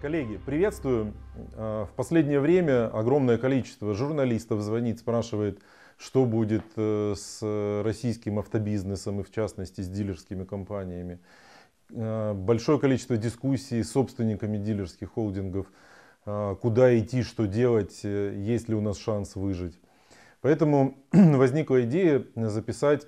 Коллеги, приветствую. Э, в последнее время огромное количество журналистов звонит, спрашивает, что будет э, с российским автобизнесом и в частности с дилерскими компаниями. Э, большое количество дискуссий с собственниками дилерских холдингов, куда идти, что делать, есть ли у нас шанс выжить. Поэтому возникла идея записать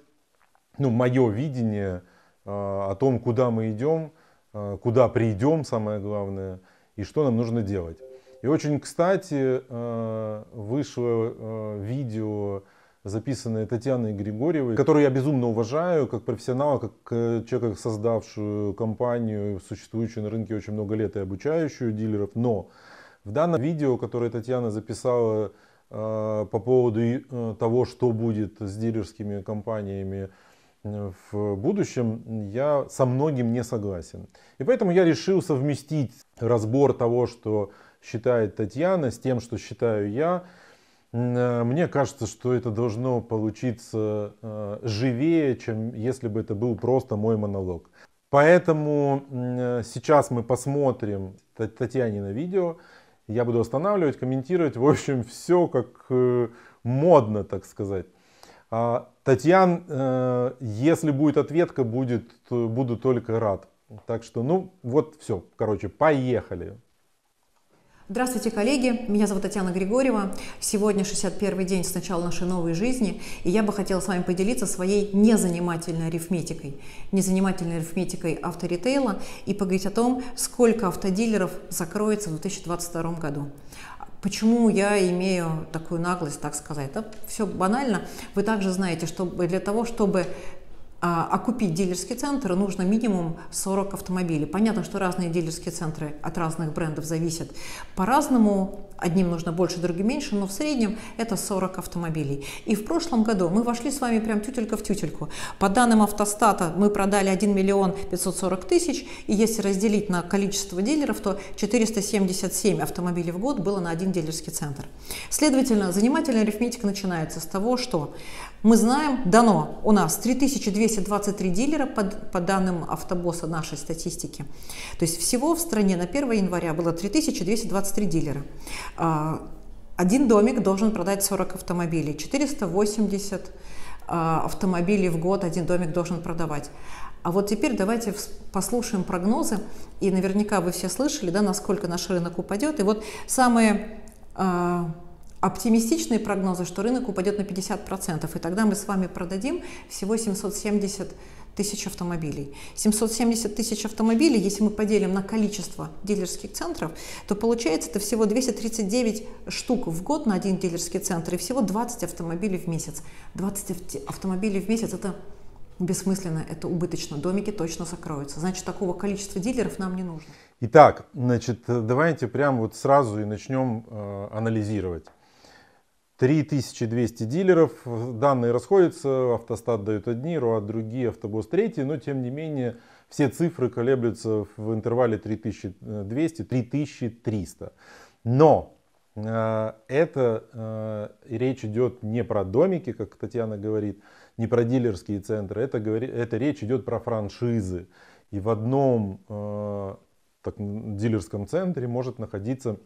ну, мое видение о том, куда мы идем, куда придем, самое главное – и что нам нужно делать. И очень кстати э, вышло э, видео, записанное Татьяной Григорьевой, которую я безумно уважаю как профессионала, как э, человека, создавшую компанию, существующую на рынке очень много лет и обучающую дилеров. Но в данном видео, которое Татьяна записала по поводу того, что будет с дилерскими компаниями в будущем, я со многим не согласен. И поэтому я решил совместить разбор того, что считает Татьяна, с тем, что считаю я. Э, мне кажется, что это должно получиться э, живее, чем если бы это был просто мой монолог. Поэтому э, сейчас мы посмотрим Татьяне на видео. Я буду останавливать, комментировать, в общем, все как модно, так сказать. А, Татьяна, э, если будет ответка, будет, буду только рад. Так что, ну, вот все, короче, поехали. Здравствуйте, коллеги! Меня зовут Татьяна Григорьева. Сегодня 61 день с начала нашей новой жизни, и я бы хотела с вами поделиться своей незанимательной арифметикой. Незанимательной арифметикой авторитейла и поговорить о том, сколько автодилеров закроется в 2022 году. Почему я имею такую наглость, так сказать? Да, все банально. Вы также знаете, что для того, чтобы а купить дилерский центр нужно минимум 40 автомобилей. Понятно, что разные дилерские центры от разных брендов зависят по-разному. Одним нужно больше, другим меньше, но в среднем это 40 автомобилей. И в прошлом году мы вошли с вами прям тютелька в тютельку. По данным автостата мы продали 1 миллион 540 тысяч, и если разделить на количество дилеров, то 477 автомобилей в год было на один дилерский центр. Следовательно, занимательная арифметика начинается с того, что мы знаем, дано у нас 3223 дилера, по, по данным Автобоса нашей статистики. То есть всего в стране на 1 января было 3223 дилера. А, один домик должен продать 40 автомобилей, 480 а, автомобилей в год один домик должен продавать. А вот теперь давайте послушаем прогнозы, и наверняка вы все слышали, да, насколько наш рынок упадет. И вот самые а, оптимистичные прогнозы, что рынок упадет на 50%, и тогда мы с вами продадим всего 770 тысяч автомобилей. 770 тысяч автомобилей, если мы поделим на количество дилерских центров, то получается это всего 239 штук в год на один дилерский центр и всего 20 автомобилей в месяц. 20 автомобилей в месяц – это бессмысленно, это убыточно, домики точно закроются. Значит, такого количества дилеров нам не нужно. Итак, значит, давайте прямо вот сразу и начнем э, анализировать. 3200 дилеров, данные расходятся, автостат дают одни, РУАД другие, автобус третий, но тем не менее все цифры колеблются в интервале 3200-3300. Но э, это э, речь идет не про домики, как Татьяна говорит, не про дилерские центры, это, это речь идет про франшизы. И в одном э, так, дилерском центре может находиться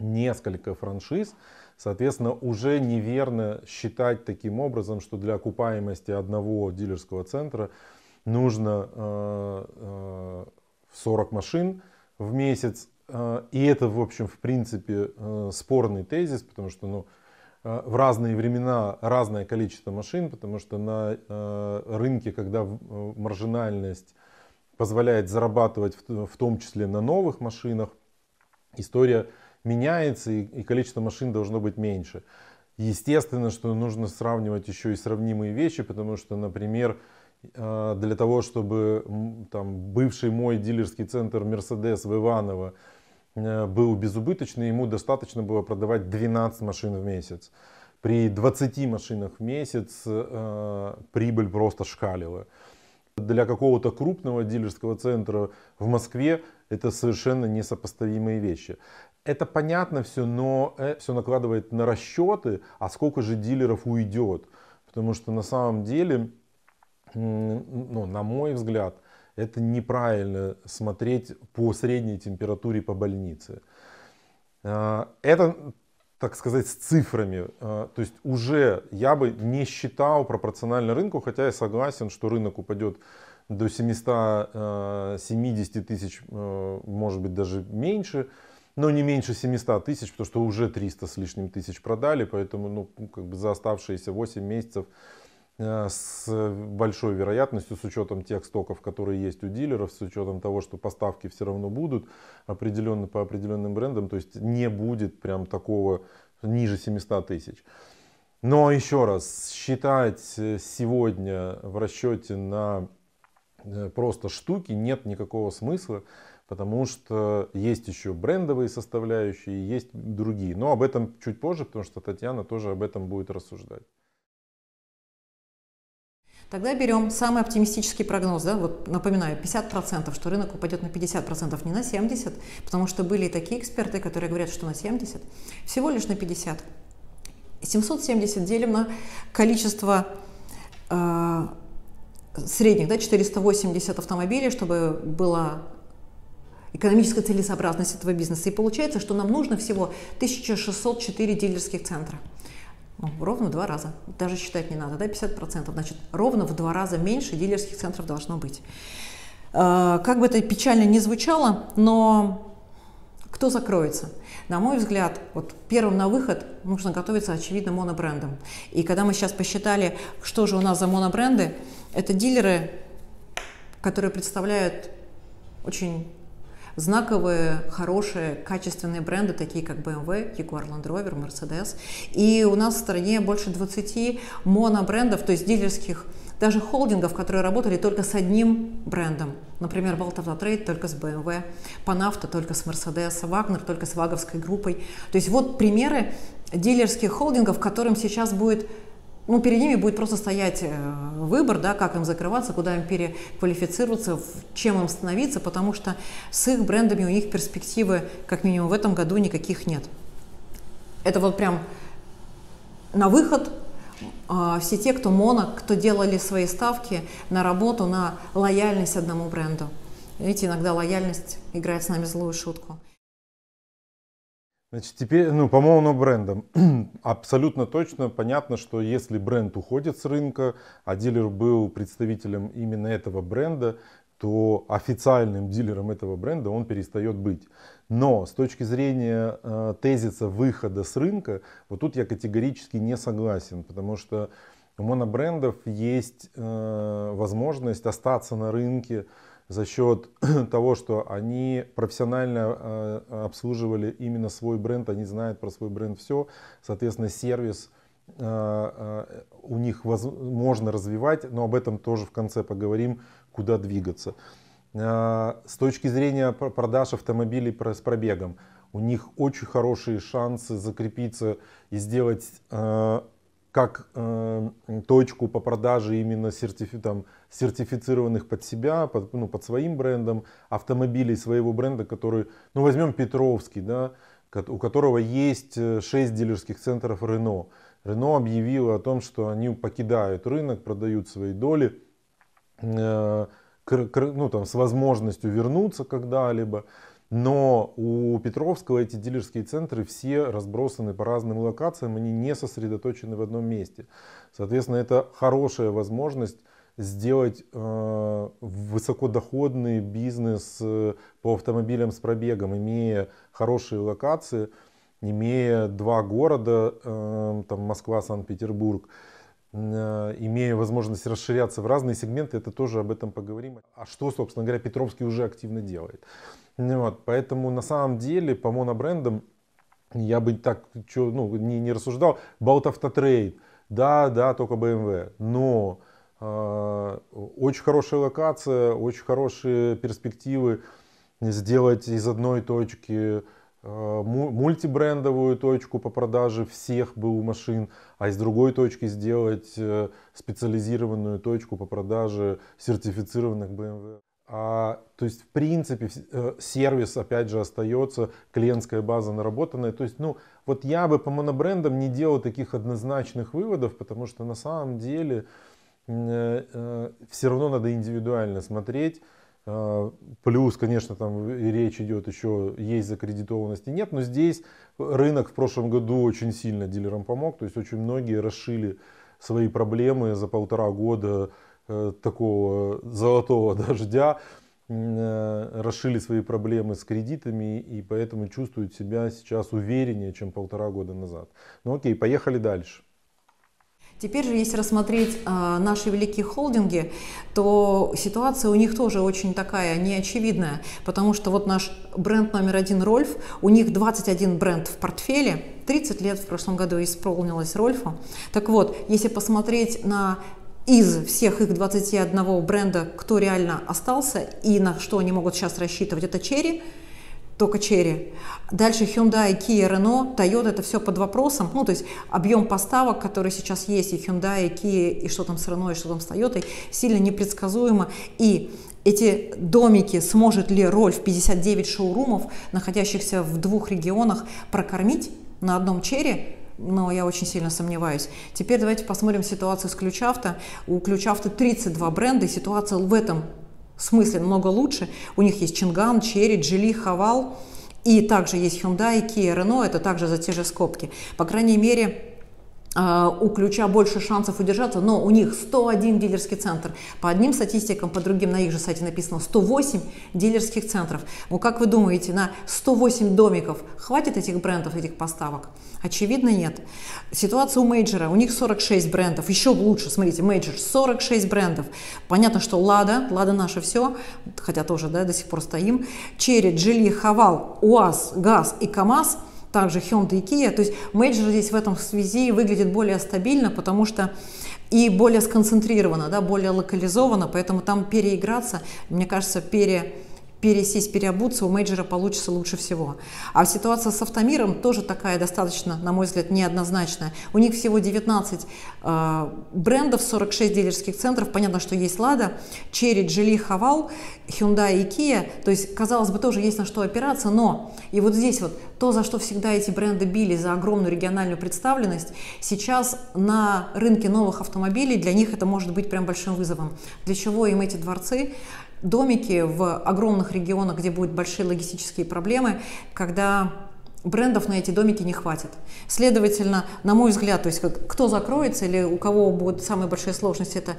несколько франшиз, Соответственно, уже неверно считать таким образом, что для окупаемости одного дилерского центра нужно 40 э, э, машин в месяц. Э, и это, в общем, в принципе, спорный тезис, потому что ну, в разные времена разное количество машин, потому что на рынке, когда маржинальность позволяет зарабатывать в том числе на новых машинах, история меняется и, и количество машин должно быть меньше. Естественно, что нужно сравнивать еще и сравнимые вещи, потому что, например, э, для того, чтобы там, бывший мой дилерский центр Mercedes в Иваново э, был безубыточный, ему достаточно было продавать 12 машин в месяц. При 20 машинах в месяц э, прибыль просто шкалила. Для какого-то крупного дилерского центра в Москве это совершенно несопоставимые вещи. Это понятно все, но э, все накладывает на расчеты, а сколько же дилеров уйдет. Потому что на самом деле, ну, на мой взгляд, это неправильно смотреть по средней температуре по больнице. А, это, так сказать, с цифрами. А, то есть уже я бы не считал пропорционально рынку, хотя я согласен, что рынок упадет до 770 э, тысяч, э, может быть, даже меньше но не меньше 700 тысяч, потому что уже 300 с лишним тысяч продали, поэтому ну, ну как бы за оставшиеся 8 месяцев э, с большой вероятностью, с учетом тех стоков, которые есть у дилеров, с учетом того, что поставки все равно будут определенно по определенным брендам, то есть не будет прям такого ниже 700 тысяч. Но еще раз, считать э, сегодня в расчете на э, просто штуки нет никакого смысла потому что есть еще брендовые составляющие, есть другие. Но об этом чуть позже, потому что Татьяна тоже об этом будет рассуждать. Тогда берем самый оптимистический прогноз, да, вот напоминаю, 50%, что рынок упадет на 50%, не на 70%, потому что были и такие эксперты, которые говорят, что на 70%, всего лишь на 50%. 770 делим на количество э, средних, да, 480 автомобилей, чтобы было экономической целесообразность этого бизнеса. И получается, что нам нужно всего 1604 дилерских центра. Ну, ровно в два раза. Даже считать не надо, да, 50%. Значит, ровно в два раза меньше дилерских центров должно быть. А, как бы это печально не звучало, но кто закроется? На мой взгляд, вот первым на выход нужно готовиться, очевидно, монобрендом. И когда мы сейчас посчитали, что же у нас за монобренды, это дилеры, которые представляют очень знаковые, хорошие, качественные бренды, такие как BMW, эм Jaguar Land Rover, Mercedes. И у нас в стране больше 20 монобрендов, то есть дилерских даже холдингов, которые работали только с одним брендом. Например, Baltavta Trade только с BMW, Panafta эм только с Mercedes, Wagner только с Ваговской группой. То есть вот примеры дилерских холдингов, которым сейчас будет ну, перед ними будет просто стоять э, выбор, да, как им закрываться, куда им переквалифицироваться, в чем им становиться, потому что с их брендами у них перспективы, как минимум в этом году, никаких нет. Это вот прям на выход а, все те, кто моно, кто делали свои ставки на работу, на лояльность одному бренду. Видите, иногда лояльность играет с нами злую шутку. Значит, теперь, ну, по моему брендам, абсолютно точно понятно, что если бренд уходит с рынка, а дилер был представителем именно этого бренда, то официальным дилером этого бренда он перестает быть. Но с точки зрения э, тезиса выхода с рынка, вот тут я категорически не согласен, потому что у монобрендов есть э, возможность остаться на рынке, за счет того, что они профессионально э, обслуживали именно свой бренд, они знают про свой бренд все, соответственно, сервис э, э, у них возможно развивать, но об этом тоже в конце поговорим, куда двигаться. С точки зрения продаж автомобилей с пробегом, у них очень хорошие шансы закрепиться и сделать как э, точку по продаже именно сертифи, там, сертифицированных под себя, под, ну, под своим брендом, автомобилей своего бренда, который, ну возьмем Петровский, да, у которого есть 6 э, дилерских центров Рено. Рено объявило о том, что они покидают рынок, продают свои доли, э, ну, там, с возможностью вернуться когда-либо. Но у Петровского эти дилерские центры все разбросаны по разным локациям, они не сосредоточены в одном месте. Соответственно, это хорошая возможность сделать э, высокодоходный бизнес э, по автомобилям с пробегом, имея хорошие локации, имея два города, э, там Москва, Санкт-Петербург. Э, имея возможность расширяться в разные сегменты, это тоже об этом поговорим. А что, собственно говоря, Петровский уже активно делает. Ну вот, поэтому на самом деле по монобрендам я бы так чё, ну, не, не рассуждал. About Autotrade, да, да, только BMW, но э, очень хорошая локация, очень хорошие перспективы сделать из одной точки Э, мультибрендовую точку по продаже всех БУ машин, а из другой точки сделать э, специализированную точку по продаже сертифицированных BMW. А, то есть, в принципе, э, сервис, опять же, остается, клиентская база наработанная. То есть, ну, вот я бы по монобрендам не делал таких однозначных выводов, потому что на самом деле э, э, все равно надо индивидуально смотреть, а, плюс, конечно, там речь идет еще, есть и нет, но здесь рынок в прошлом году очень сильно дилерам помог, то есть очень многие расшили свои проблемы за полтора года э, такого золотого дождя, э, расшили свои проблемы с кредитами и поэтому чувствуют себя сейчас увереннее, чем полтора года назад. Ну окей, поехали дальше. Теперь же, если рассмотреть а, наши великие холдинги, то ситуация у них тоже очень такая неочевидная, потому что вот наш бренд номер один Рольф, у них 21 бренд в портфеле, 30 лет в прошлом году исполнилось Рольфу. Так вот, если посмотреть на из всех их 21 бренда, кто реально остался и на что они могут сейчас рассчитывать, это Черри, только черри. Дальше Hyundai, Kia, Renault, Toyota, это все под вопросом. Ну, то есть объем поставок, который сейчас есть, и Hyundai, и Kia, и что там с Renault, и что там с Toyota, сильно непредсказуемо. И эти домики, сможет ли роль в 59 шоурумов, находящихся в двух регионах, прокормить на одном черри, но я очень сильно сомневаюсь. Теперь давайте посмотрим ситуацию с Ключавто. У Ключавто 32 бренда, и ситуация в этом в смысле много лучше. У них есть Чинган, Черри, Джили, Хавал. И также есть Hyundai, Kia, Renault, это также за те же скобки. По крайней мере, а, у ключа больше шансов удержаться, но у них 101 дилерский центр. По одним статистикам, по другим на их же сайте написано 108 дилерских центров. Ну как вы думаете, на 108 домиков хватит этих брендов, этих поставок? Очевидно, нет. Ситуация у мейджера, у них 46 брендов, еще лучше, смотрите, мейджер 46 брендов. Понятно, что Лада, Лада наше все, хотя тоже да, до сих пор стоим, Черри, Джили, Хавал, УАЗ, ГАЗ и КАМАЗ – также Hyundai и Kia. То есть мейджор здесь в этом связи выглядит более стабильно, потому что и более сконцентрировано, да, более локализовано, поэтому там переиграться, мне кажется, пере пересесть, переобуться у мейджора получится лучше всего. А ситуация с автомиром тоже такая достаточно, на мой взгляд, неоднозначная. У них всего 19 э, брендов, 46 дилерских центров. Понятно, что есть Лада, Черри, Джили, Хавал, Hyundai и Kia. То есть, казалось бы, тоже есть на что опираться, но и вот здесь вот то, за что всегда эти бренды били, за огромную региональную представленность, сейчас на рынке новых автомобилей для них это может быть прям большим вызовом. Для чего им эти дворцы? домики в огромных регионах, где будут большие логистические проблемы, когда брендов на эти домики не хватит. Следовательно, на мой взгляд, то есть кто закроется или у кого будут самые большие сложности, это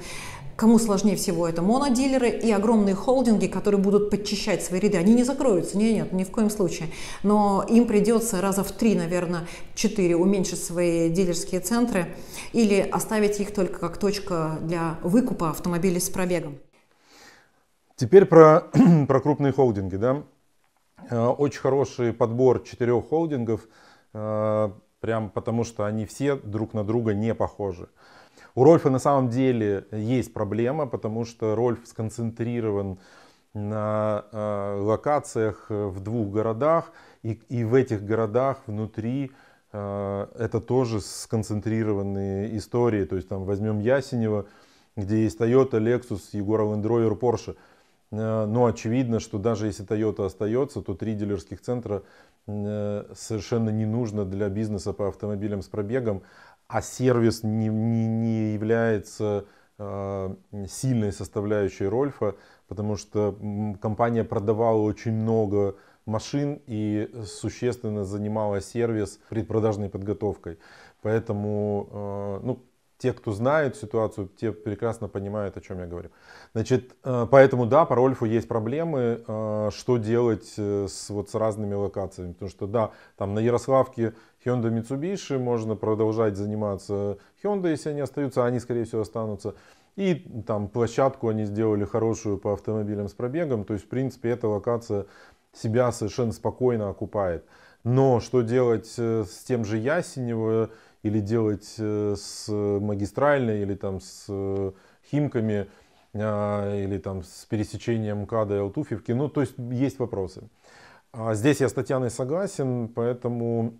кому сложнее всего, это монодилеры и огромные холдинги, которые будут подчищать свои ряды. Они не закроются, нет, нет, ни в коем случае. Но им придется раза в три, наверное, четыре уменьшить свои дилерские центры или оставить их только как точка для выкупа автомобилей с пробегом. Теперь про, про крупные холдинги. Да? Э, очень хороший подбор четырех холдингов, э, прям потому что они все друг на друга не похожи. У Рольфа на самом деле есть проблема, потому что Рольф сконцентрирован на э, локациях э, в двух городах, и, и в этих городах внутри э, это тоже сконцентрированные истории. То есть там возьмем Ясенево, где есть Toyota, Lexus, Jaguar Land Rover, Porsche – Э, но очевидно, что даже если Toyota остается, то три дилерских центра э, совершенно не нужно для бизнеса по автомобилям с пробегом, а сервис не, не, не является э, сильной составляющей Рольфа, потому что компания продавала очень много машин и существенно занимала сервис предпродажной подготовкой. Поэтому ну, те, кто знают ситуацию, те прекрасно понимают, о чем я говорю. Значит, э, поэтому да, по Рольфу есть проблемы, э, что делать э, с, вот, с разными локациями. Потому что да, там на Ярославке Hyundai Mitsubishi можно продолжать заниматься Hyundai, если они остаются, а они, скорее всего, останутся. И там площадку они сделали хорошую по автомобилям с пробегом. То есть, в принципе, эта локация себя совершенно спокойно окупает. Но что делать с тем же Ясенево или делать э, с магистральной, или там с э, Химками, а, или там с пересечением када и Алтуфьевки. Ну, то есть есть вопросы. А здесь я с Татьяной согласен, поэтому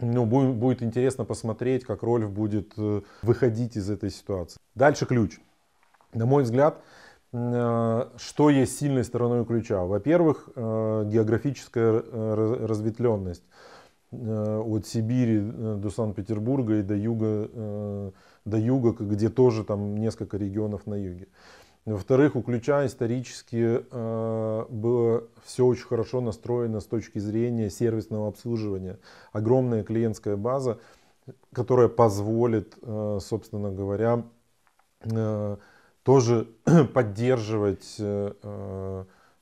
ну, будет, будет интересно посмотреть, как Рольф будет э, выходить из этой ситуации. Дальше ключ. На мой взгляд, что есть сильной стороной ключа? Во-первых, географическая разветвленность. Э, от Сибири э, до Санкт-Петербурга и до юга, э, до юга, где тоже там несколько регионов на юге. Во-вторых, у ключа исторически было все очень хорошо настроено с точки зрения сервисного обслуживания. Огромная клиентская база, которая позволит, собственно говоря, тоже поддерживать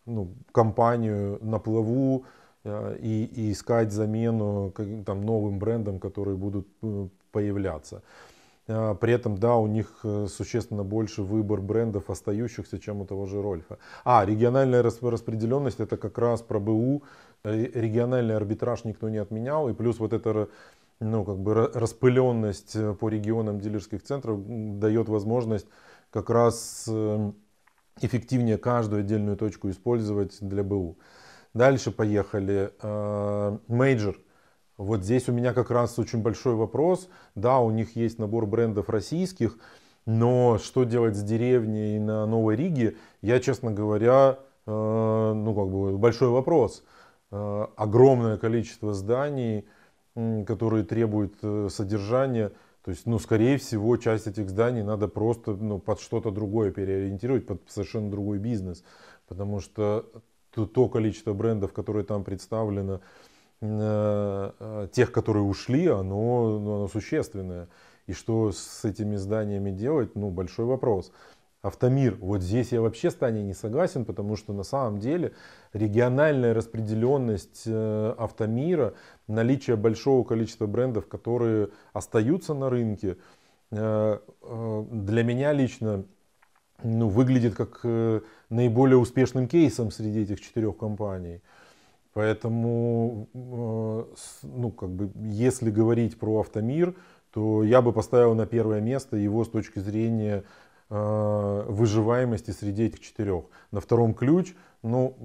ну, компанию на плаву, Э, и, и искать замену там, новым брендам, которые будут э, появляться. Э, при этом, да, у них существенно больше выбор брендов остающихся, чем у того же Рольфа. А, региональная распределенность, это как раз про БУ. Региональный арбитраж никто не отменял. И плюс вот эта ну, как бы распыленность по регионам дилерских центров дает возможность как раз эм, эффективнее каждую отдельную точку использовать для БУ. Дальше поехали. Э, мейджор. Вот здесь у меня как раз очень большой вопрос. Да, у них есть набор брендов российских, но что делать с деревней на Новой Риге, я, честно говоря, э, ну как бы большой вопрос. Э, огромное количество зданий, которые требуют содержания. То есть, ну, скорее всего, часть этих зданий надо просто ну, под что-то другое переориентировать, под совершенно другой бизнес. Потому что то, то количество брендов, которые там представлено, э, э, тех, которые ушли, оно, ну, оно существенное. И что с этими зданиями делать, ну, большой вопрос. Автомир, вот здесь я вообще с Таней не согласен, потому что на самом деле региональная распределенность э, автомира, наличие большого количества брендов, которые остаются на рынке, для меня лично ну, выглядит как э, наиболее успешным кейсом среди этих четырех компаний. Поэтому, э, ну, как бы, если говорить про автомир, то я бы поставил на первое место его с точки зрения э, выживаемости среди этих четырех. На втором ключ, ну,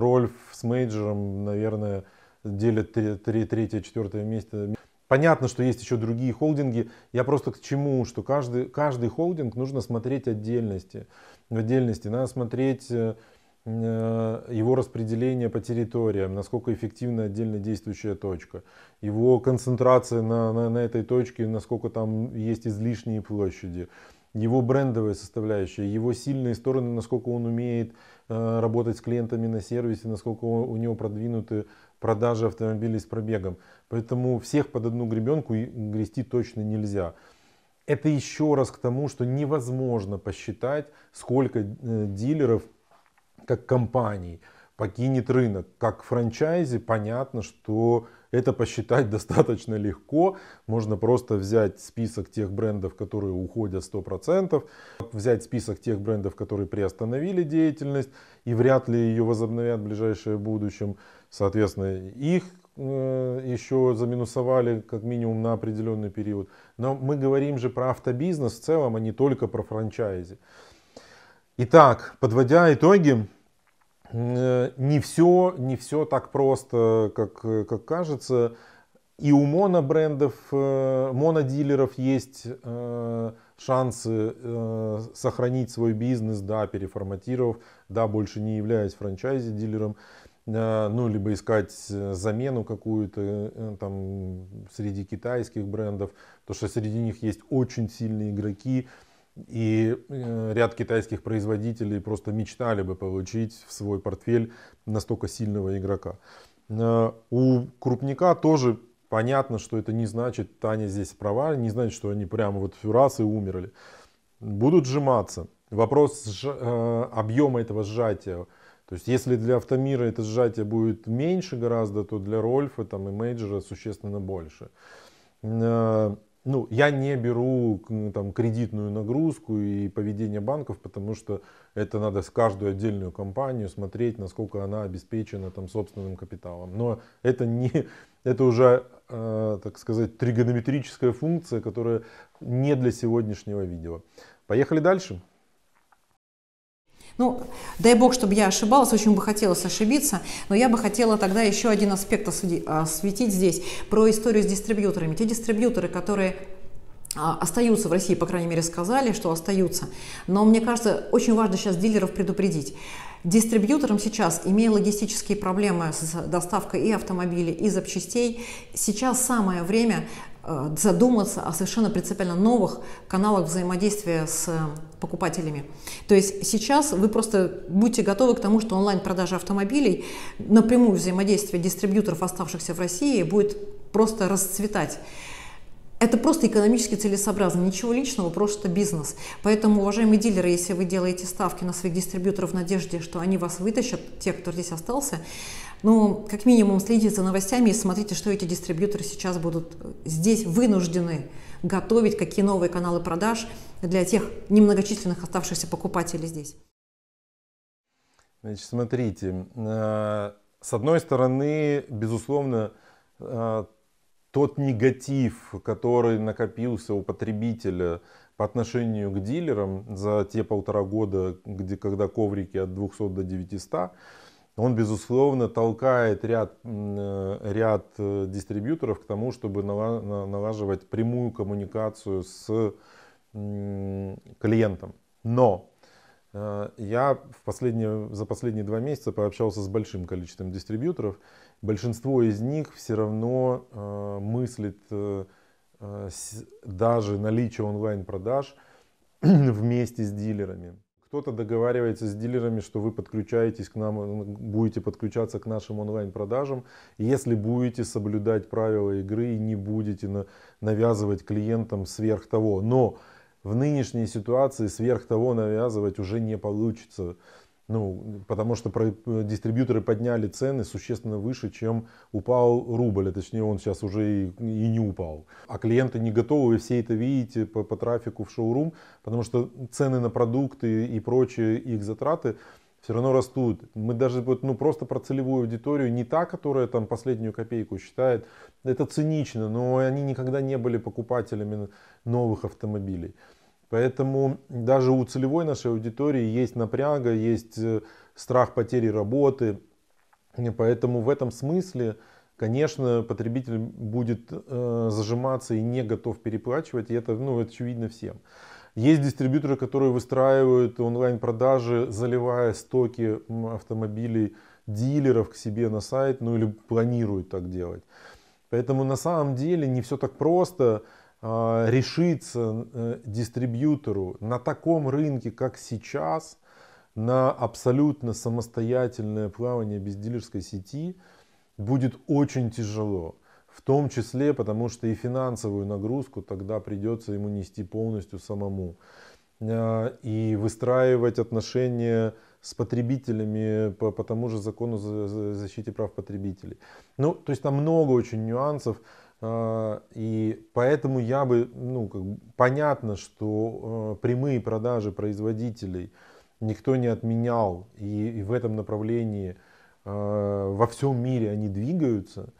Рольф с мейджером, наверное, делят третье-четвертое место. Понятно, что есть еще другие холдинги. Я просто к чему, что каждый, каждый холдинг нужно смотреть отдельности. В отдельности надо смотреть э, э, его распределение по территориям, насколько эффективна отдельно действующая точка, его концентрация на, на, на этой точке, насколько там есть излишние площади, его брендовая составляющая, его сильные стороны, насколько он умеет э, работать с клиентами на сервисе, насколько у него продвинуты продажи автомобилей с пробегом. Поэтому всех под одну гребенку грести точно нельзя. Это еще раз к тому, что невозможно посчитать, сколько э, дилеров как компаний покинет рынок. Как франчайзи понятно, что это посчитать достаточно легко. Можно просто взять список тех брендов, которые уходят 100%, взять список тех брендов, которые приостановили деятельность и вряд ли ее возобновят в ближайшее будущее. Соответственно, их э, еще заминусовали как минимум на определенный период. Но мы говорим же про автобизнес в целом, а не только про франчайзи. Итак, подводя итоги, э, не все, не все так просто, как, как кажется. И у монобрендов, э, монодилеров есть шансы сохранить свой бизнес, да, переформатировав, да, больше не являясь франчайзи-дилером ну, либо искать э, замену какую-то э, э, там среди китайских брендов, потому что среди них есть очень сильные игроки, и ряд китайских производителей просто мечтали бы получить в свой портфель настолько сильного игрока. У крупника тоже понятно, что это не значит, Таня здесь права, не значит, что они прямо вот раз и умерли. Будут сжиматься. Вопрос объема этого сжатия – то есть если для автомира это сжатие будет меньше гораздо, то для Рольфа там, и Мейджера существенно больше. Э, ну, я не беру там, кредитную нагрузку и поведение банков, потому что это надо с каждую отдельную компанию смотреть, насколько она обеспечена там, собственным капиталом. Но это, не, это уже, э, так сказать, тригонометрическая функция, которая не для сегодняшнего видео. Поехали дальше. Ну, дай бог, чтобы я ошибалась, очень бы хотелось ошибиться, но я бы хотела тогда еще один аспект осветить здесь, про историю с дистрибьюторами. Те дистрибьюторы, которые а, остаются в России, по крайней мере, сказали, что остаются. Но мне кажется, очень важно сейчас дилеров предупредить. Дистрибьюторам сейчас, имея логистические проблемы с доставкой и автомобилей, и запчастей, сейчас самое время Э, задуматься о совершенно принципиально новых каналах взаимодействия с э, покупателями. То есть сейчас вы просто будьте готовы к тому, что онлайн-продажа автомобилей, напрямую взаимодействие дистрибьюторов, оставшихся в России, будет просто расцветать. Это просто экономически целесообразно, ничего личного, просто бизнес. Поэтому, уважаемые дилеры, если вы делаете ставки на своих дистрибьюторов в надежде, что они вас вытащат, те, кто здесь остался, ну, как минимум, следите за новостями и смотрите, что эти дистрибьюторы сейчас будут э, здесь вынуждены готовить, какие новые каналы продаж для тех немногочисленных оставшихся покупателей здесь. Значит, смотрите, э, с одной стороны, безусловно, э, тот негатив, который накопился у потребителя по отношению к дилерам за те полтора года, где, когда коврики от 200 до 900, он, безусловно, толкает ряд, э, ряд э, дистрибьюторов к тому, чтобы налаживать прямую коммуникацию с клиентом. Но э, я в последние, за последние два месяца пообщался с большим количеством дистрибьюторов, большинство из них все равно э, мыслит э, э, с, даже наличие онлайн-продаж вместе с дилерами. Кто-то договаривается с дилерами, что вы подключаетесь к нам, будете подключаться к нашим онлайн-продажам, если будете соблюдать правила игры и не будете на, навязывать клиентам сверх того. Но в нынешней ситуации сверх того навязывать уже не получится. Ну, потому что э, дистрибьюторы подняли цены существенно выше, чем упал рубль. А точнее, он сейчас уже и, и не упал. А клиенты не готовы, вы все это видите по, по трафику в шоурум, потому что цены на продукты и прочие их затраты все равно растут. Мы даже вот, ну, просто про целевую аудиторию, не та, которая там последнюю копейку считает, это цинично, но они никогда не были покупателями новых автомобилей. Поэтому даже у целевой нашей аудитории есть напряга, есть э, страх потери работы. поэтому в этом смысле, конечно, потребитель будет э, зажиматься и не готов переплачивать. И это, ну, это очевидно всем. Есть дистрибьюторы, которые выстраивают онлайн-продажи, заливая стоки автомобилей дилеров к себе на сайт, ну или планируют так делать. Поэтому на самом деле не все так просто. Э, решиться э, дистрибьютору на таком рынке, как сейчас, на абсолютно самостоятельное плавание без дилерской сети будет очень тяжело. В том числе, потому что и финансовую нагрузку тогда придется ему нести полностью самому. Э, и выстраивать отношения с потребителями по, по тому же закону о защите прав потребителей. Ну, то есть там много очень нюансов. А, и поэтому я бы, ну, как, понятно, что э, прямые продажи производителей никто не отменял, и, и в этом направлении э, во всем мире они двигаются,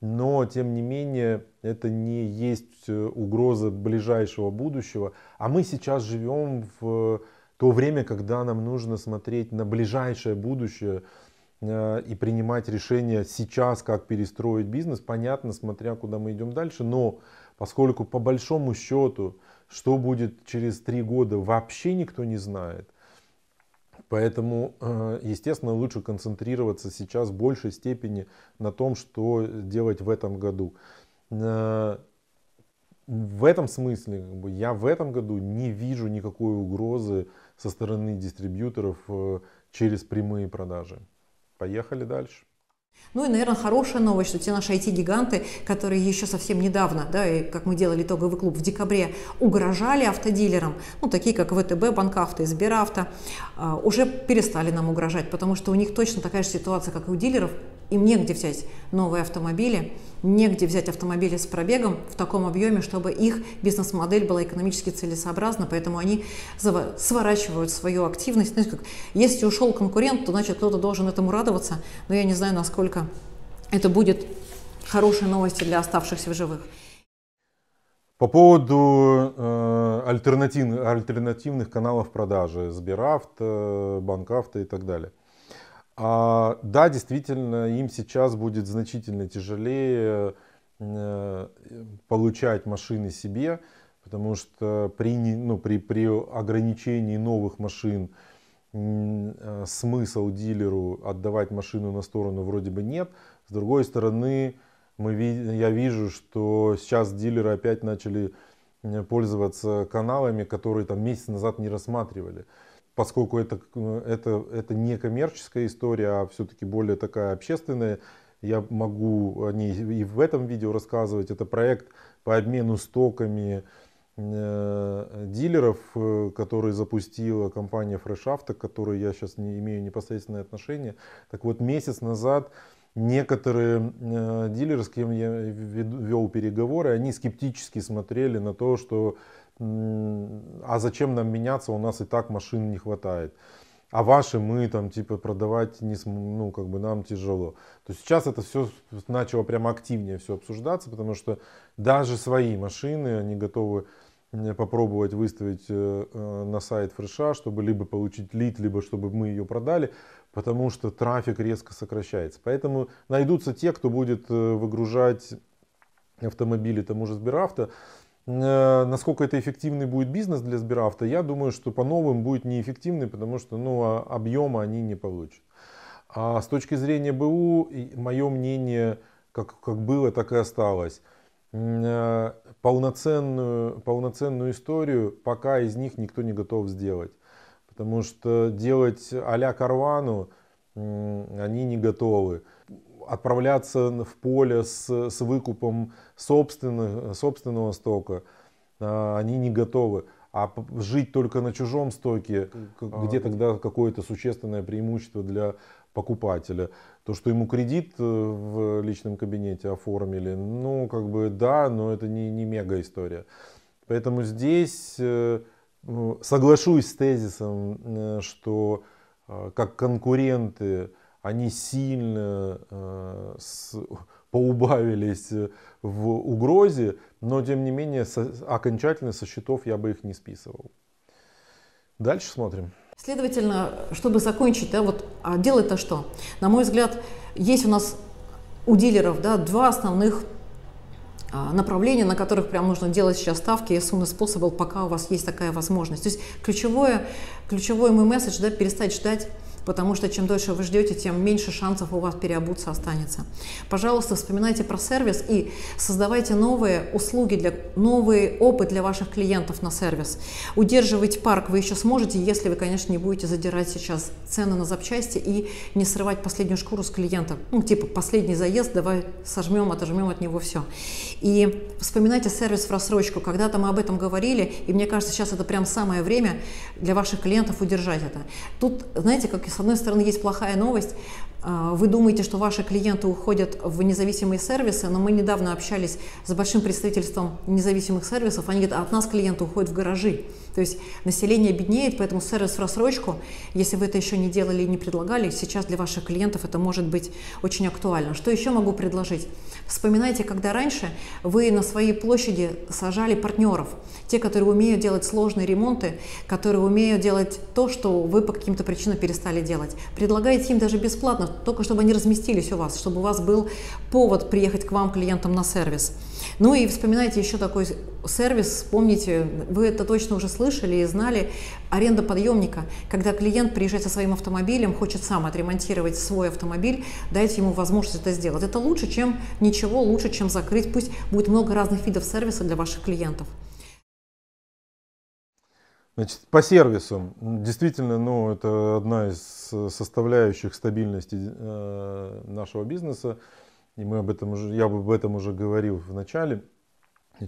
но тем не менее это не есть э, угроза ближайшего будущего, а мы сейчас живем в то время, когда нам нужно смотреть на ближайшее будущее, Э, и принимать решение сейчас, как перестроить бизнес, понятно, смотря куда мы идем дальше, но поскольку по большому счету, что будет через три года, вообще никто не знает. Поэтому, э, естественно, лучше концентрироваться сейчас в большей степени на том, что делать в этом году. Э, в этом смысле я в этом году не вижу никакой угрозы со стороны дистрибьюторов через прямые продажи. Поехали дальше. Ну и, наверное, хорошая новость, что те наши IT-гиганты, которые еще совсем недавно, да, и как мы делали итоговый клуб в декабре, угрожали автодилерам, ну, такие как ВТБ, Банкавто, Сберавто, а, уже перестали нам угрожать, потому что у них точно такая же ситуация, как и у дилеров, им негде взять новые автомобили, негде взять автомобили с пробегом в таком объеме, чтобы их бизнес-модель была экономически целесообразна, поэтому они сворачивают свою активность. Знаете, как, если ушел конкурент, то значит кто-то должен этому радоваться, но я не знаю, насколько это будет хорошей новостью для оставшихся в живых. По поводу э, альтернативных, альтернативных каналов продажи, Сберавто, Банкавто и так далее. А, да, действительно, им сейчас будет значительно тяжелее э, получать машины себе, потому что при, ну, при, при ограничении новых машин э, смысл дилеру отдавать машину на сторону вроде бы нет. С другой стороны, мы, я вижу, что сейчас дилеры опять начали э, пользоваться каналами, которые там месяц назад не рассматривали поскольку это, ну, это, это не коммерческая история, а все-таки более такая общественная, я могу о ней и в этом видео рассказывать. Это проект по обмену стоками э, дилеров, э, который запустила компания Fresh Auto, к которой я сейчас не имею непосредственное отношение. Так вот, месяц назад некоторые э, дилеры, с кем я вел переговоры, они скептически смотрели на то, что а зачем нам меняться, у нас и так машин не хватает. А ваши мы там типа продавать не см... ну как бы нам тяжело. То сейчас это все начало прямо активнее все обсуждаться, потому что даже свои машины они готовы попробовать выставить э, э, на сайт фреша, чтобы либо получить лид, либо чтобы мы ее продали, потому что трафик резко сокращается. Поэтому найдутся те, кто будет э, выгружать автомобили тому же Сберавто, Э, насколько это эффективный будет бизнес для Сберавто, я думаю, что по новым будет неэффективный, потому что ну, а объема они не получат. А с точки зрения БУ, мое мнение, как, как было, так и осталось. Э, полноценную, полноценную историю пока из них никто не готов сделать. Потому что делать а-ля Карвану они не готовы отправляться в поле с, с выкупом собственных, собственного стока, а, они не готовы. А жить только на чужом стоке, а, где ну тогда какое-то существенное преимущество для покупателя. То, что ему кредит э, в личном кабинете оформили, ну, как бы да, но это не, не мега история. Поэтому здесь э, соглашусь с тезисом, э, что а, как конкуренты они сильно э, с, поубавились э, в угрозе, но тем не менее со, окончательно со счетов я бы их не списывал. Дальше смотрим. Следовательно, чтобы закончить, да, вот, а дело-то что? На мой взгляд, есть у нас у дилеров да, два основных а, направления, на которых прям нужно делать сейчас ставки as soon as possible, пока у вас есть такая возможность. То есть ключевое, ключевой мой месседж да, – перестать ждать потому что чем дольше вы ждете, тем меньше шансов у вас переобуться останется. Пожалуйста, вспоминайте про сервис и создавайте новые услуги, для, новый опыт для ваших клиентов на сервис. Удерживать парк вы еще сможете, если вы, конечно, не будете задирать сейчас цены на запчасти и не срывать последнюю шкуру с клиента. Ну, типа, последний заезд, давай сожмем, отожмем от него все. И вспоминайте сервис в рассрочку. Когда-то мы об этом говорили, и мне кажется, сейчас это прям самое время для ваших клиентов удержать это. Тут, знаете, как и с одной стороны, есть плохая новость. А, вы думаете, что ваши клиенты уходят в независимые сервисы, но мы недавно общались с большим представительством независимых сервисов. Они говорят, а от нас клиенты уходят в гаражи. То есть население беднеет, поэтому сервис в рассрочку, если вы это еще не делали и не предлагали, сейчас для ваших клиентов это может быть очень актуально. Что еще могу предложить? Вспоминайте, когда раньше вы на своей площади сажали партнеров, те, которые умеют делать сложные ремонты, которые умеют делать то, что вы по каким-то причинам перестали делать. Предлагайте им даже бесплатно, только чтобы они разместились у вас, чтобы у вас был повод приехать к вам клиентам на сервис. Ну и вспоминайте еще такой сервис, вспомните, вы это точно уже слышали и знали, аренда подъемника. Когда клиент приезжает со своим автомобилем, хочет сам отремонтировать свой автомобиль, дайте ему возможность это сделать. Это лучше, чем ничего, лучше, чем закрыть. Пусть будет много разных видов сервиса для ваших клиентов. Значит, по сервису. Действительно, ну, это одна из э, составляющих стабильности э, нашего бизнеса. И мы об этом уже, я об этом уже говорил в начале.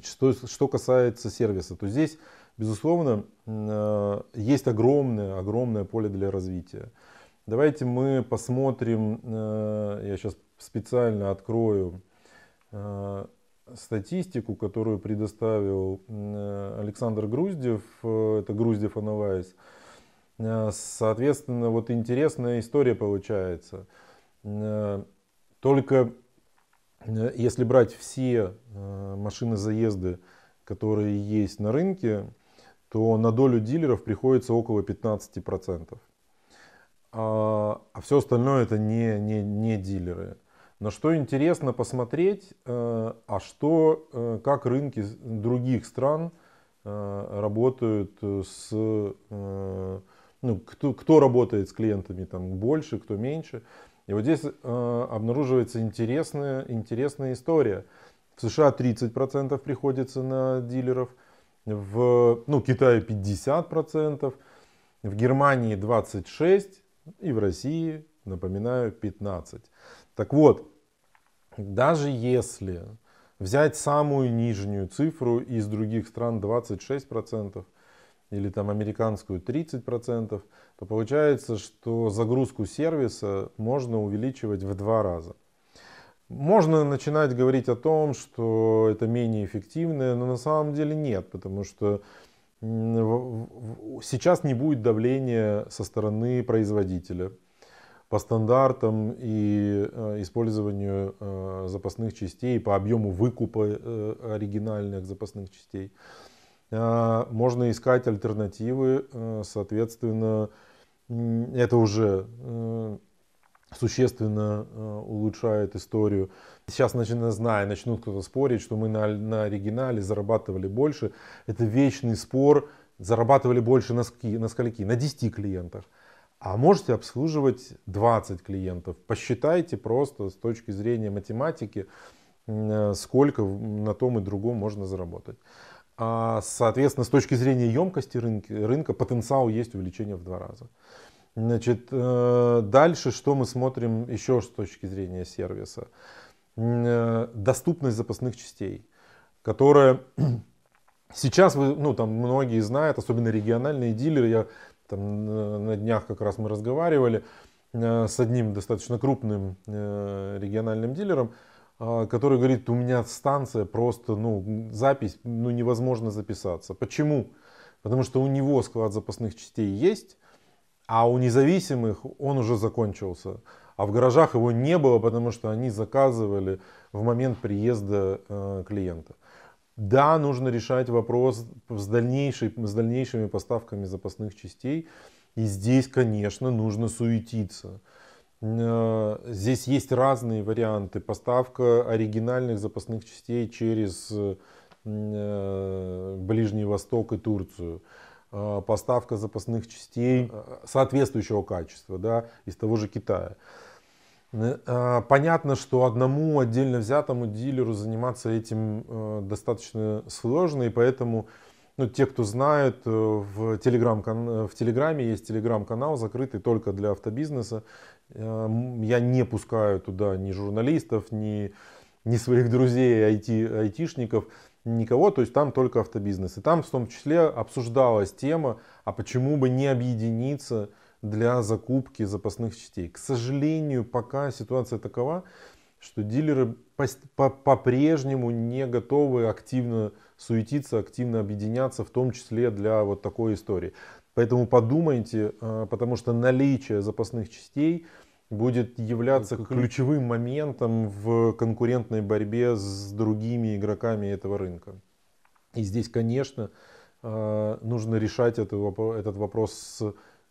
что, что касается сервиса, то здесь, безусловно, э, есть огромное, огромное поле для развития. Давайте мы посмотрим, э, я сейчас специально открою э, статистику, которую предоставил Александр Груздев, это Груздев Анавайс. Соответственно, вот интересная история получается. Только Э, если брать все э, машины заезды, которые есть на рынке, то на долю дилеров приходится около 15%. А, а все остальное это не, не, не дилеры. На что интересно посмотреть, э, а что, как рынки других стран работают с, ну, кто, кто работает с клиентами там больше, кто меньше. И вот здесь э, обнаруживается интересная, интересная история. В США 30% приходится на дилеров, в ну, Китае 50%, в Германии 26% и в России, напоминаю, 15%. Так вот, даже если взять самую нижнюю цифру из других стран 26%, или там американскую 30%, то получается, что загрузку сервиса можно увеличивать в два раза. Можно начинать говорить о том, что это менее эффективное но на самом деле нет, потому что сейчас не будет давления со стороны производителя по стандартам и э, использованию э, запасных частей, по объему выкупа э, оригинальных запасных частей. А, можно искать альтернативы, э, соответственно, это уже э, существенно э, улучшает историю. Сейчас, начиная зная, начнут кто-то спорить, что мы на, на оригинале зарабатывали больше. Это вечный спор. Зарабатывали больше на, ски, на скольки? На 10 клиентах. А можете обслуживать 20 клиентов. Посчитайте просто с точки зрения математики, сколько на том и другом можно заработать. А, соответственно, с точки зрения емкости рынка, рынка потенциал есть увеличение в два раза. Значит, э, дальше что мы смотрим еще с точки зрения сервиса? Э, доступность запасных частей, которая сейчас, вы, ну, там многие знают, особенно региональные дилеры, я там э, на днях как раз мы разговаривали с одним достаточно крупным региональным дилером, а, который говорит, у меня станция просто, ну, запись, ну, невозможно записаться. Почему? Потому что у него склад запасных частей есть, а у независимых он уже закончился. А в гаражах его не было, потому что они заказывали в момент приезда э, клиента. Да, нужно решать вопрос с, дальнейшей, с дальнейшими поставками запасных частей. И здесь, конечно, нужно суетиться. Э, здесь есть разные варианты. Поставка оригинальных запасных частей через э, Ближний Восток и Турцию. Э, поставка запасных частей соответствующего качества да, из того же Китая. Понятно, что одному отдельно взятому дилеру заниматься этим достаточно сложно, и поэтому ну, те, кто знает, в, телеграм, в Телеграме есть телеграм-канал, закрытый только для автобизнеса, Эм, я не пускаю туда ни журналистов, ни, ни своих друзей, айти, айтишников, никого. То есть там только автобизнес. И там в том числе обсуждалась тема, а почему бы не объединиться для закупки запасных частей. К сожалению, пока ситуация такова, что дилеры по-прежнему не готовы активно суетиться, активно объединяться, в том числе для вот такой истории. Поэтому подумайте, э, потому что наличие запасных частей будет являться ключевым моментом в конкурентной борьбе с другими игроками этого рынка. И здесь, конечно, э, нужно решать этот вопрос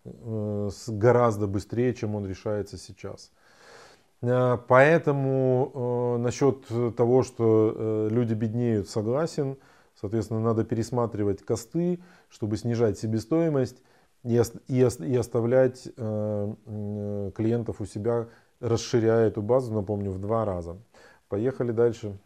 э, гораздо быстрее, чем он решается сейчас. Поэтому насчет того, что люди беднеют, согласен – Соответственно, надо пересматривать косты, чтобы снижать себестоимость и, и, и оставлять э, э, клиентов у себя, расширяя эту базу, напомню, в два раза. Поехали дальше.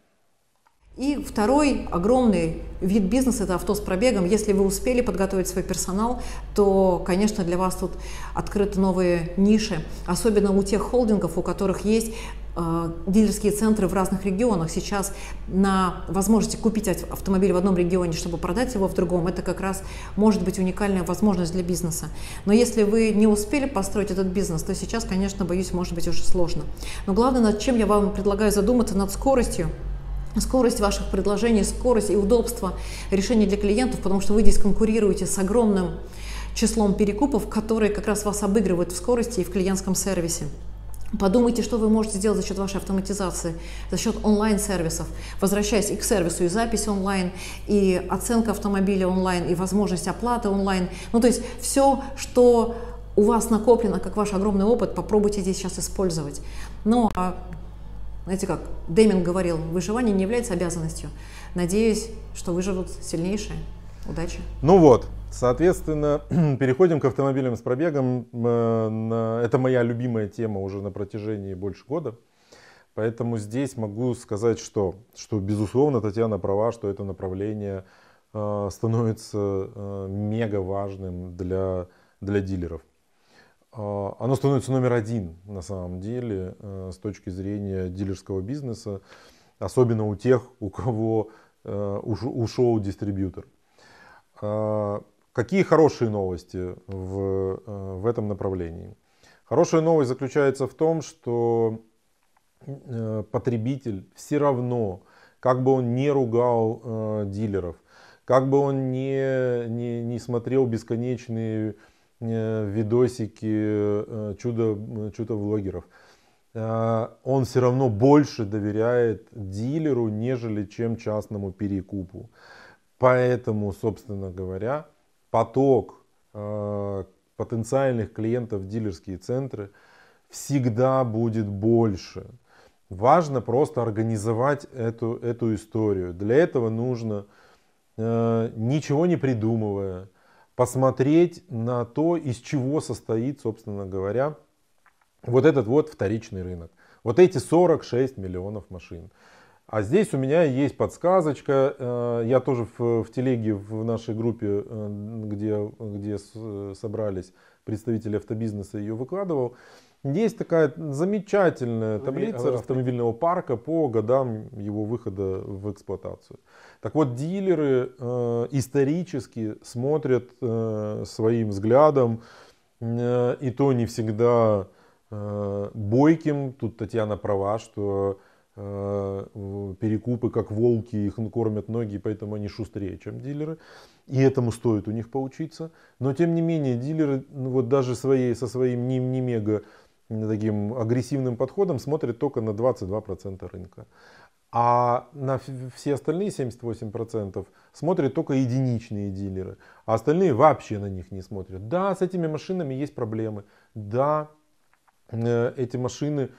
И второй огромный вид бизнеса – это авто с пробегом. Если вы успели подготовить свой персонал, то, конечно, для вас тут открыты новые ниши. Особенно у тех холдингов, у которых есть Э, дилерские центры в разных регионах. Сейчас на возможности купить автомобиль в одном регионе, чтобы продать его в другом, это как раз может быть уникальная возможность для бизнеса. Но если вы не успели построить этот бизнес, то сейчас, конечно, боюсь, может быть уже сложно. Но главное, над чем я вам предлагаю задуматься, над скоростью, скорость ваших предложений, скорость и удобство решения для клиентов, потому что вы здесь конкурируете с огромным числом перекупов, которые как раз вас обыгрывают в скорости и в клиентском сервисе. Подумайте, что вы можете сделать за счет вашей автоматизации, за счет онлайн-сервисов. Возвращаясь и к сервису, и запись онлайн, и оценка автомобиля онлайн, и возможность оплаты онлайн. Ну, то есть все, что у вас накоплено, как ваш огромный опыт, попробуйте здесь сейчас использовать. Но, ну, а, знаете как, Демин говорил, выживание не является обязанностью. Надеюсь, что выживут сильнейшие. Удачи. Ну вот, Соответственно, переходим к автомобилям с пробегом. Э, это моя любимая тема уже на протяжении больше года. Поэтому здесь могу сказать, что, что безусловно, Татьяна права, что это направление э, становится э, мега важным для, для дилеров. Оно становится номер один на самом деле с точки зрения дилерского бизнеса, особенно у тех, у кого ушел дистрибьютор. Какие хорошие новости в, э, в этом направлении? Хорошая новость заключается в том, что э, потребитель все равно, как бы он не ругал э, дилеров, как бы он не, не, не смотрел бесконечные э, видосики э, чудо, чудо-влогеров, э, он все равно больше доверяет дилеру, нежели чем частному перекупу. Поэтому, собственно говоря, поток э, потенциальных клиентов в дилерские центры всегда будет больше. Важно просто организовать эту, эту историю. Для этого нужно, э, ничего не придумывая, посмотреть на то, из чего состоит, собственно говоря, вот этот вот вторичный рынок. Вот эти 46 миллионов машин. А здесь у меня есть подсказочка. Э, я тоже в, в телеге, в нашей группе, э, где, где собрались представители автобизнеса, ее выкладывал. Есть такая замечательная таблица автомобильного парка по годам его выхода в эксплуатацию. Так вот, дилеры э, исторически смотрят э, своим взглядом, э, и то не всегда э, бойким. Тут Татьяна права, что Э, перекупы, как волки, их кормят ноги, поэтому они шустрее, чем дилеры. И этому стоит у них поучиться. Но тем не менее, дилеры ну, вот даже своей, со своим не, не мега таким агрессивным подходом смотрят только на 22% рынка. А на все остальные 78% смотрят только единичные дилеры, а остальные вообще на них не смотрят. Да, с этими машинами есть проблемы. Да, э, эти машины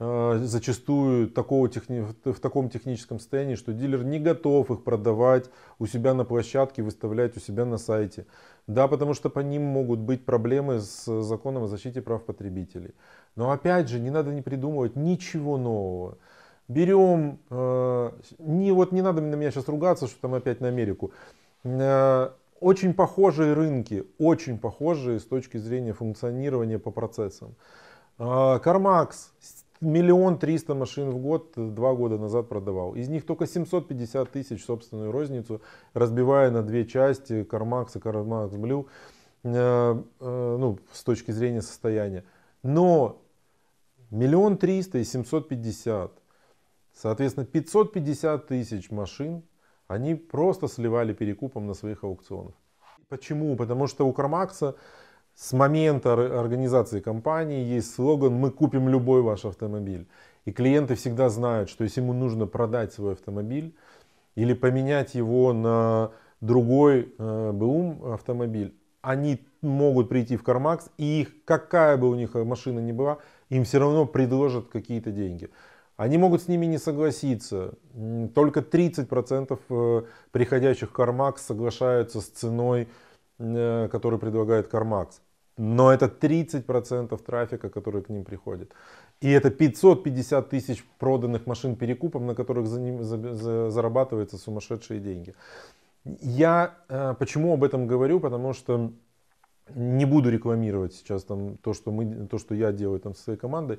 Э, зачастую такого техни... в таком техническом состоянии, что дилер не готов их продавать у себя на площадке, выставлять у себя на сайте. Да, потому что по ним могут быть проблемы с законом о защите прав потребителей. Но опять же, не надо не придумывать ничего нового. Берем, э, не, вот не надо на меня сейчас ругаться, что там опять на Америку. Э, очень похожие рынки, очень похожие с точки зрения функционирования по процессам. Э, CarMax миллион триста машин в год два года назад продавал. Из них только 750 тысяч собственную розницу, разбивая на две части, Кармакс и Кармакс Блю, э, э, ну, с точки зрения состояния. Но миллион триста и 750, соответственно, 550 тысяч машин они просто сливали перекупом на своих аукционах. Почему? Потому что у Кармакса с момента организации компании есть слоган «Мы купим любой ваш автомобиль». И клиенты всегда знают, что если ему нужно продать свой автомобиль или поменять его на другой э, БУМ автомобиль, они могут прийти в Кармакс, и их, какая бы у них машина ни была, им все равно предложат какие-то деньги. Они могут с ними не согласиться. Только 30% э, приходящих в Кармакс соглашаются с ценой, э, которую предлагает Кармакс. Но это 30% трафика, который к ним приходит. И это 550 тысяч проданных машин перекупом, на которых за ним, за, за, зарабатываются сумасшедшие деньги. Я э, почему об этом говорю? Потому что не буду рекламировать сейчас там то, что, мы, то, что я делаю там, со своей командой.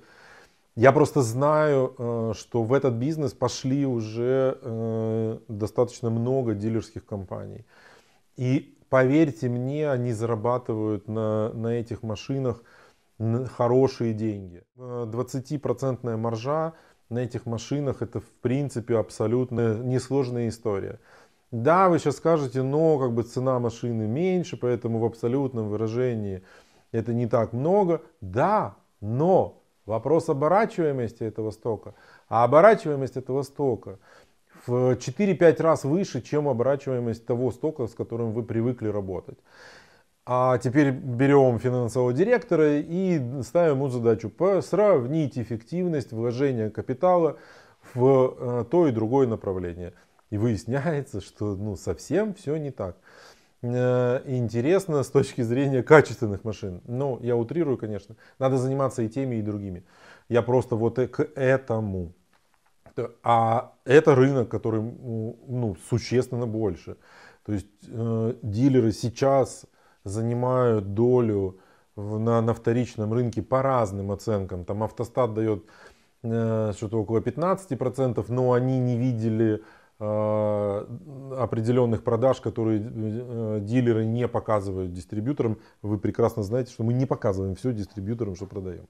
Я просто знаю, э, что в этот бизнес пошли уже э, достаточно много дилерских компаний. И Поверьте мне, они зарабатывают на, на этих машинах хорошие деньги. 20% э, маржа на этих машинах это в принципе абсолютно несложная история. Да, вы сейчас скажете, но как бы цена машины меньше, поэтому в абсолютном выражении это не так много. Да, но вопрос оборачиваемости этого стока. А оборачиваемость этого стока в 4-5 э, раз выше, чем оборачиваемость того стока, с которым вы привыкли работать. А теперь берем финансового директора и ставим ему задачу сравнить эффективность вложения капитала в э, то и другое направление. И выясняется, что ну, совсем все не так. Э, интересно с точки зрения качественных машин. Ну, я утрирую, конечно. Надо заниматься и теми, и другими. Я просто вот к этому. А это рынок, который ну, ну, существенно больше. То есть э, дилеры сейчас занимают долю в, на, на вторичном рынке по разным оценкам. Там автостат дает э, что-то около 15%, но они не видели э, определенных продаж, которые э, дилеры не показывают дистрибьюторам. Вы прекрасно знаете, что мы не показываем все дистрибьюторам, что продаем.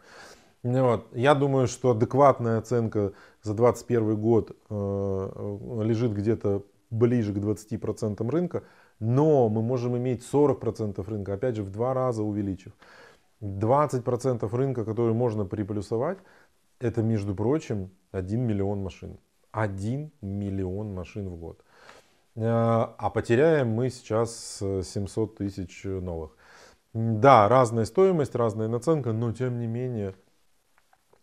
Ну вот. Я думаю, что адекватная оценка за 2021 год э, лежит где-то ближе к 20% рынка, но мы можем иметь 40% рынка, опять же, в два раза увеличив. 20% рынка, который можно приплюсовать, это, между прочим, 1 миллион машин. 1 миллион машин в год. Э, а потеряем мы сейчас 700 э, тысяч новых. Да, разная стоимость, разная наценка, но тем не менее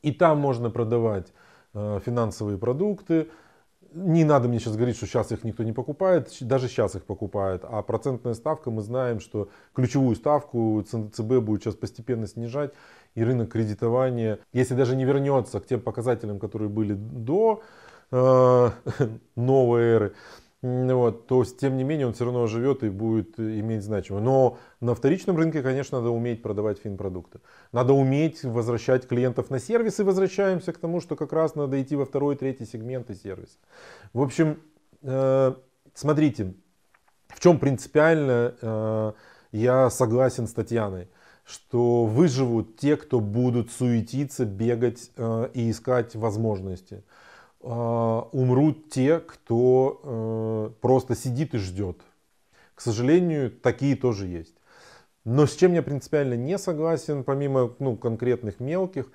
и там можно продавать э, финансовые продукты. Не надо мне сейчас говорить, что сейчас их никто не покупает, даже сейчас их покупают. А процентная ставка, мы знаем, что ключевую ставку ЦБ будет сейчас постепенно снижать, и рынок кредитования, если даже не вернется к тем показателям, которые были до э, новой эры, вот, то тем не менее он все равно живет и будет э, иметь значимость. Но на вторичном рынке, конечно, надо уметь продавать финпродукты. Надо уметь возвращать клиентов на сервис и возвращаемся к тому, что как раз надо идти во второй, третий сегменты сервис. В общем, э, смотрите, в чем принципиально э, я согласен с Татьяной что выживут те, кто будут суетиться, бегать и искать возможности. Э, умрут те, кто э, просто сидит и ждет. К сожалению, такие тоже есть. Но с чем я принципиально не согласен, помимо ну, конкретных мелких,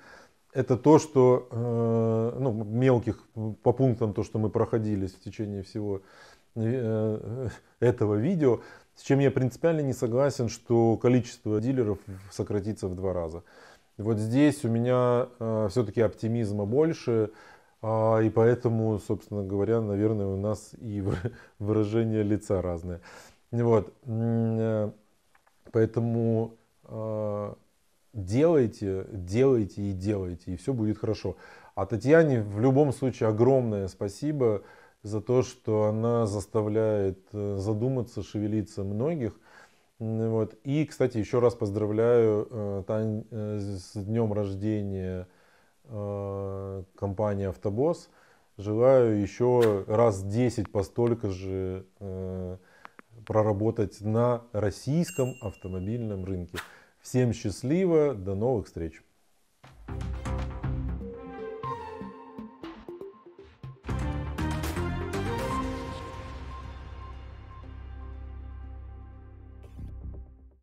это то, что э, ну, мелких по пунктам, то, что мы проходились в течение всего этого видео, с чем я принципиально не согласен, что количество дилеров сократится в два раза. Вот здесь у меня все-таки оптимизма больше, а, и поэтому, собственно говоря, наверное, у нас и выражение лица разное. Вот. Э, поэтому а, делайте, делайте и делайте, и все будет хорошо. А Татьяне в любом случае огромное спасибо за то, что она заставляет э, задуматься, шевелиться многих. Вот. И, кстати, еще раз поздравляю э, Тань с днем рождения Э, компания Автобос. Желаю еще раз 10 постолько же э, проработать на российском автомобильном рынке. Всем счастливо, до новых встреч!